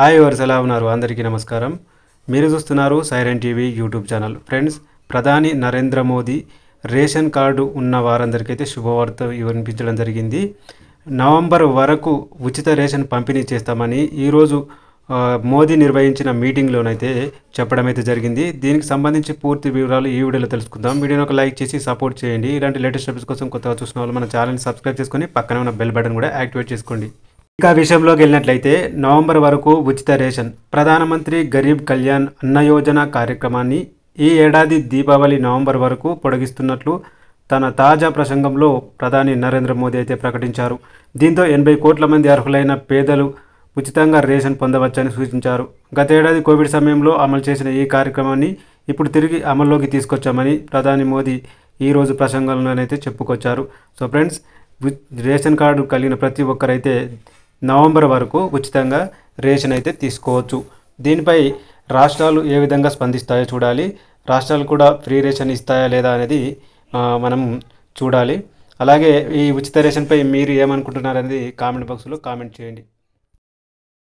hi verse ఎలా ఉన్నారు అందరికీ నమస్కారం మీరు చూస్తున్నారు Siren TV YouTube channel friends ప్రధాని నరేంద్ర మోదీ రేషన్ కార్డు ఉన్న వారందరికీ అయితే శుభవార్త వినిపించడం జరిగింది నవంబర్ వరకు ఉచిత రేషన్ పంపిణీ చేస్తామని ఈరోజు మోదీ నిర్వహించిన మీటింగ్లోనైతే చెప్పడం అయితే జరిగింది దీనికి సంబంధించి పూర్తి వివరాలు ఈ వీడియోలో తెలుసుకుందాం వీడియోని ఒక లైక్ చేసి సపోర్ట్ చేయండి ఇలాంటి లేటెస్ట్ అప్డేట్స్ కోసం కొత్తగా చూసిన వాళ్ళు మన ఛానల్ని సబ్స్క్రైబ్ చేసుకొని పక్కనే ఉన్న బెల్ బటన్ కూడా యాక్టివేట్ చేసుకోండి ఇంకా విషయంలోకి వెళ్ళినట్లయితే నవంబర్ వరకు ఉచిత రేషన్ ప్రధానమంత్రి గరీబ్ కళ్యాణ్ అన్న యోజన కార్యక్రమాన్ని ఈ ఏడాది దీపావళి నవంబర్ వరకు పొడిగిస్తున్నట్లు తన తాజా ప్రసంగంలో ప్రధాని నరేంద్ర మోదీ అయితే ప్రకటించారు దీంతో ఎనభై కోట్ల మంది అర్హులైన పేదలు ఉచితంగా రేషన్ పొందవచ్చని సూచించారు గతేడాది కోవిడ్ సమయంలో అమలు చేసిన ఈ కార్యక్రమాన్ని ఇప్పుడు తిరిగి అమల్లోకి తీసుకొచ్చామని ప్రధాని మోదీ ఈరోజు ప్రసంగంలోనైతే చెప్పుకొచ్చారు సో ఫ్రెండ్స్ రేషన్ కార్డు కలిగిన ప్రతి ఒక్కరైతే నవంబర్ వరకు ఉచితంగా రేషన్ అయితే తీసుకోవచ్చు దీనిపై రాష్ట్రాలు ఏ విధంగా స్పందిస్తాయో చూడాలి రాష్ట్రాలు కూడా ఫ్రీ రేషన్ ఇస్తాయా లేదా అనేది మనం చూడాలి అలాగే ఈ ఉచిత రేషన్పై మీరు ఏమనుకుంటున్నారనేది కామెంట్ బాక్స్లో కామెంట్ చేయండి